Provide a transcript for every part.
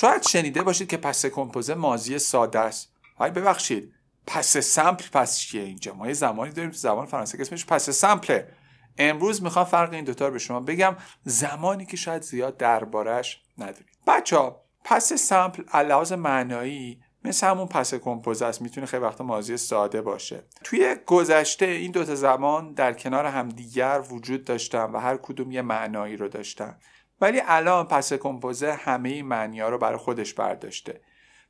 شاید شنیده باشید که پس کمپوزه مازی ساده است های ببخشید پس سمپل پس چیه اینجا ما یه زمانی داریم تو زبان فرانسه که اسمش پس سمپله امروز میخوام فرق این دوتا رو به شما بگم زمانی که شاید زیاد دربارش ندونید بچه ها پس سمپل لحاظ معنایی مثل همون پس کمپوزه است میتونه خیلی وقتا ماضی ساده باشه توی گذشته این دوتا زمان در کنار همدیگر وجود داشتن و هر کدوم یه معنایی رو داشتن ولی الان پس کمپوزه همه این معنی ها رو برای خودش برداشته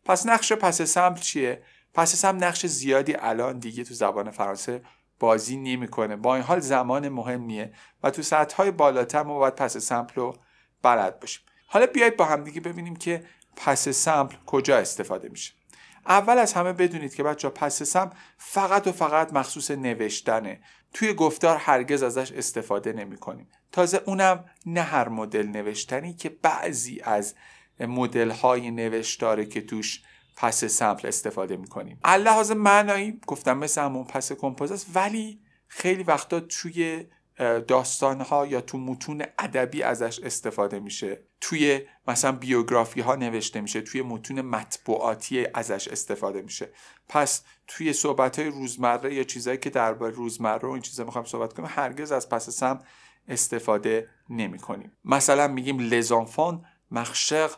پس نقش پس سمپل چیه پس سمت نقش زیادی الان دیگه تو زبان فرانسه بازی نمیکنه با این حال زمان مهمیه و تو سطح های بالاتر ما باید پس سمپل رو بلد باشیم حالا بیایید با همدیگه ببینیم که پس سمپل کجا استفاده میشه اول از همه بدونید که بچه پس سمپل فقط و فقط مخصوص نوشتنه توی گفتار هرگز ازش استفاده نمی کنیم تازه اونم نه هر مدل نوشتنی که بعضی از مدل های نوشتاره که توش پس سمپل استفاده میکنیم اللحاظ معنایی گفتم مثل همون پس کمپوز ولی خیلی وقتا توی داستان ها یا تو متون ادبی ازش استفاده میشه توی مثلا بیوگرافی ها نوشته میشه توی متون مطبوعاتی ازش استفاده میشه پس توی صحبت های روزمره یا چیزایی که درباره روزمره و این چیزا میخوام صحبت کنم هرگز از پس سم استفاده نمی کنیم مثلا میگیم لزانفان مخشق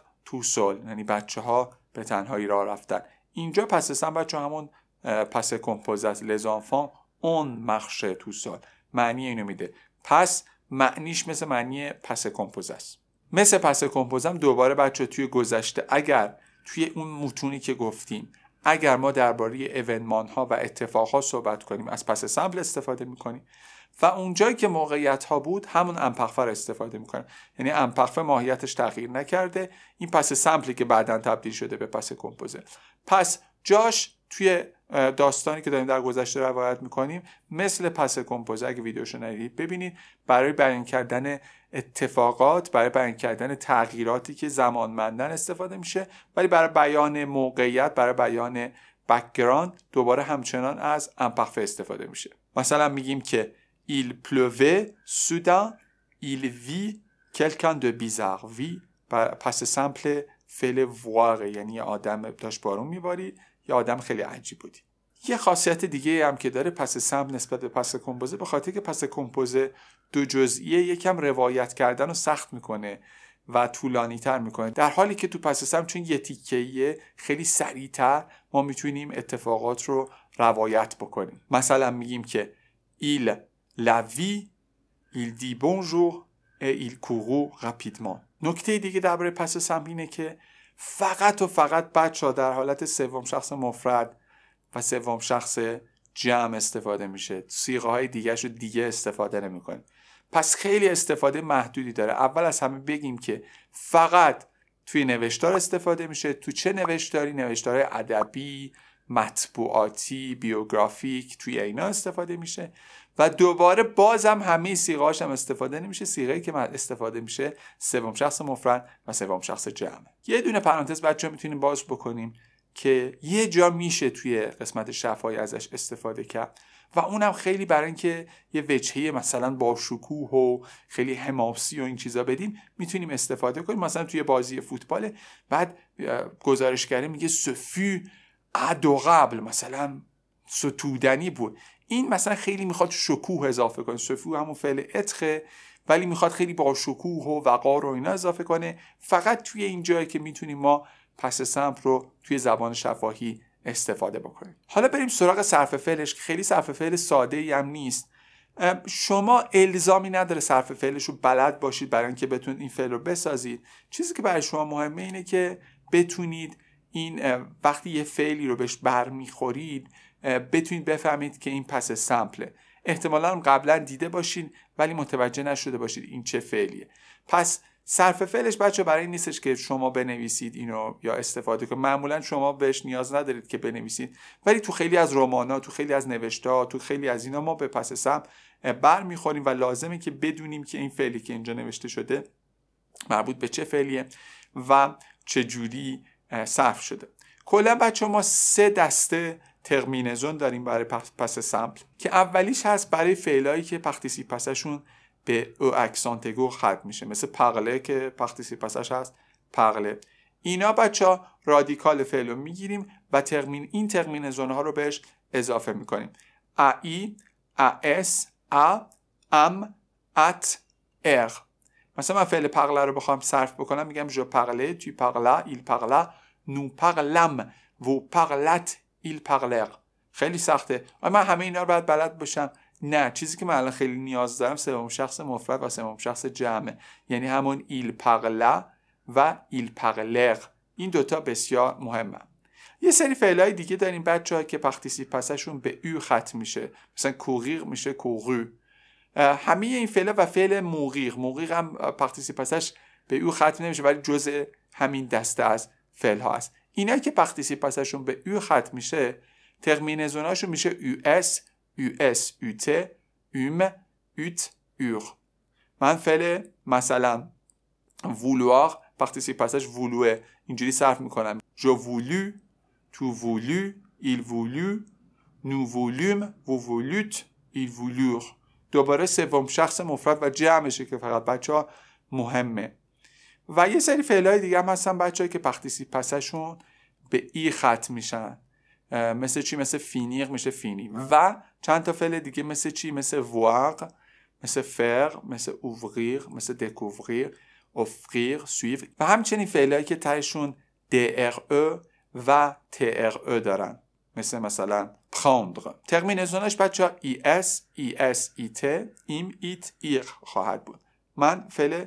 سول یعنی بچه ها به تنهایی را رفتن اینجا پس سم بچه همون پس کمپوزت لزانفان اون مخشه توسل معنی اینو میده پس معنیش مثل معنی پس کمپوز است مثل پس کمپوزم دوباره بچه توی گذشته اگر توی اون متونی که گفتیم اگر ما درباره اونمان ها و اتفاق ها صحبت کنیم از پس سمبل استفاده میکنیم و اونجایی که موقعیت ها بود همون را استفاده میکنن یعنی انپخفه ماهیتش تغییر نکرده این پس سمپلی که بعدا تبدیل شده به پس کمپوزه پس جاش توی داستانی که داریم در گذشته روایت میکنیم مثل پس کمپوز اگه ویدیوشو ندیدید ببینید برای بیان کردن اتفاقات برای بیان کردن تغییراتی که زمانمندن استفاده میشه ولی برای بیان موقعیت برای بیان بکگراند دوباره همچنان از امپخفه استفاده میشه مثلا میگیم که ایل پلوه سودا ایل وی quelqu'un de bizarre, وی پس سمپل فعل واقع یعنی آدم داشت بارون میباری یا آدم خیلی عجیب بودی یه خاصیت دیگه هم که داره پس سم نسبت به پس کمپوزه به خاطر که پس کمپوزه دو جزئیه یکم روایت کردن رو سخت میکنه و طولانی تر میکنه در حالی که تو پس سم چون یه تیکهیه خیلی سریعتر ما میتونیم اتفاقات رو روایت بکنیم مثلا میگیم که ایل لوی ایل دی بونجور ایل کوغو رپیدمان نکته دیگه درباره پس سم اینه که فقط و فقط بچه ها در حالت سوم شخص مفرد و سوم شخص جمع استفاده میشه سیغه های دیگه رو دیگه استفاده نمیکنه پس خیلی استفاده محدودی داره اول از همه بگیم که فقط توی نوشتار استفاده میشه تو چه نوشتاری نوشتار ادبی مطبوعاتی بیوگرافیک توی اینا استفاده میشه و دوباره بازم همه سیغه هم استفاده نمیشه سیغه که استفاده میشه سوم شخص مفرد و سوم شخص جمع یه دونه پرانتز بچه میتونیم باز بکنیم که یه جا میشه توی قسمت شفایی ازش استفاده کرد و اونم خیلی برای اینکه یه وجهه مثلا با شکوه و خیلی حماسی و این چیزا بدیم میتونیم استفاده کنیم مثلا توی بازی فوتبال بعد گزارشگری میگه سفی و قبل مثلا ستودنی بود این مثلا خیلی میخواد شکوه اضافه کنه سفی همون فعل اتخه ولی میخواد خیلی با شکوه و وقار و اینا اضافه کنه فقط توی این جایی که میتونیم ما پس سمت رو توی زبان شفاهی استفاده بکنید حالا بریم سراغ صرف فعلش که خیلی صرف فعل ساده ای هم نیست شما الزامی نداره صرف فعلش رو بلد باشید برای اینکه بتونید این فعل رو بسازید چیزی که برای شما مهمه اینه که بتونید این وقتی یه فعلی رو بهش برمیخورید بتونید بفهمید که این پس سمپله احتمالا قبلا دیده باشین ولی متوجه نشده باشید این چه فعلیه پس صرف فعلش بچه برای این نیستش که شما بنویسید اینو یا استفاده کنید معمولا شما بهش نیاز ندارید که بنویسید ولی تو خیلی از ها تو خیلی از ها تو خیلی از اینا ما به پس سم بر میخوریم و لازمه که بدونیم که این فعلی که اینجا نوشته شده مربوط به چه فعلیه و چه جوری صرف شده کلا بچه ما سه دسته ترمینزون داریم برای پس سمپل که اولیش هست برای فعلایی که پختیسی پسشون به او اکسانتگو ختم میشه مثل پغله که پسش هست پغله اینا بچه ها رادیکال فعل رو میگیریم و ترمین این ترمین زونه ها رو بهش اضافه میکنیم ای اس ا ام ات اغ مثلا من فعل پغله رو بخوام صرف بکنم میگم جو پغله توی پغله ایل پغله نو پغلم و پغلت ایل پغلق خیلی سخته من همه اینا رو باید بلد باشم نه چیزی که من الان خیلی نیاز دارم سوم شخص مفرد و سوم شخص جمعه یعنی همون ایل و ایل پغلق این دوتا بسیار مهمه یه سری فعلای دیگه داریم بچه که پختیسی پسشون به او ختم میشه مثلا کوغیغ میشه کوغو همه این فعل و فعل موقیق موغیغ هم پختیسی پسش به او ختم نمیشه ولی جزء همین دسته از فعل ها است اینایی که پختیسی پسشون به او ختم میشه ترمینزوناشون میشه او اس us ut um ut ur من فعل مثلا vouloir participe passage vouloir اینجوری صرف میکنم je voulu tu voulu il voulu nous voulûmes vous voulûtes il voulurent دوباره سوم شخص مفرد و جمعشه که فقط بچه ها مهمه و یه سری فعل های دیگه هم هستن بچههایی که پختیسی پسشون به ای ختم میشن مثل چی مثل فینیق میشه فینی و چند تا فعل دیگه مثل چی مثل واق مثل فر مثل اووریر مثل دکووریر افقیر سویف و همچنین فعلهایی که تایشون در او e و او e دارن مثل مثلا پراندر ترمینزونش بچه ها ای ت ایم ایت ایر خواهد بود من فعل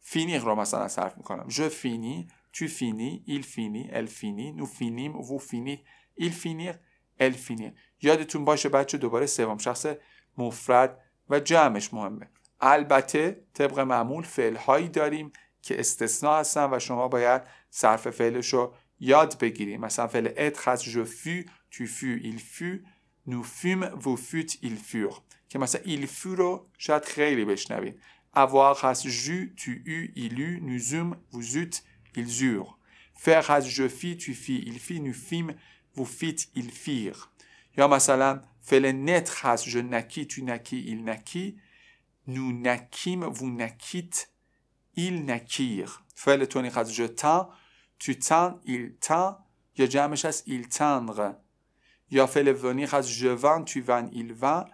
فینیر رو مثلا صرف میکنم جو فینی تو فینی ایل فینی ال فینی نو فینیم وو فینی ایل فینیر یادتون باشه بچه دوباره سوم شخص مفرد و جمعش مهمه البته طبق معمول فعل هایی داریم که استثناء هستن و شما باید صرف فعلش رو یاد بگیریم مثلا فعل ات خاص جو فی تو فی ایل فی نو فیم و فوت ایل فیر که مثلا ایل فی رو شاید خیلی بشنوید اوار خاص جو تو ایلو ایل نو زوم و زوت ایل زور فر خاص جو فی تو فی ایل فی نو فیم vous fîtes, ils firent. یا مثلا فعل نتخ هست je نکی tu نکی il نکی nous نکیم vous نکیت ایل نکیر فعل تونیخ هست je تن tu تن ایل تن یا جمعش هست il تنغ یا فعل ونیخ هست je ون tu ون ایل ون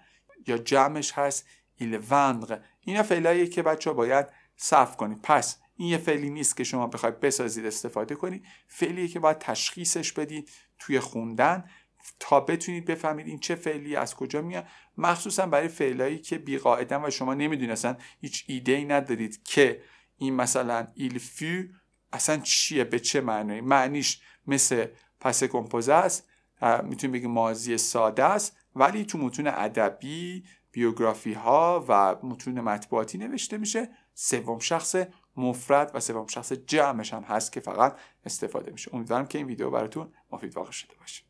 یا جمعش هست il ونغ اینا فعلاییه که بچه باید صف کنید پس این یه فعلی نیست که شما بخواید بسازید استفاده کنید فعلیه که باید تشخیصش بدید توی خوندن تا بتونید بفهمید این چه فعلی از کجا میاد مخصوصا برای فعلایی که بیقاعدن و شما اصلا هیچ ایده ای ندارید که این مثلا فیو اصلا چیه به چه معنی معنیش مثل پس کمپوزه است میتونید بگیم ماضی ساده است ولی تو متون ادبی بیوگرافی ها و متون مطبوعاتی نوشته میشه سوم شخص مفرد و سوم شخص جمعش هم هست که فقط استفاده میشه امیدوارم که این ویدیو براتون مفید واقع شده باشه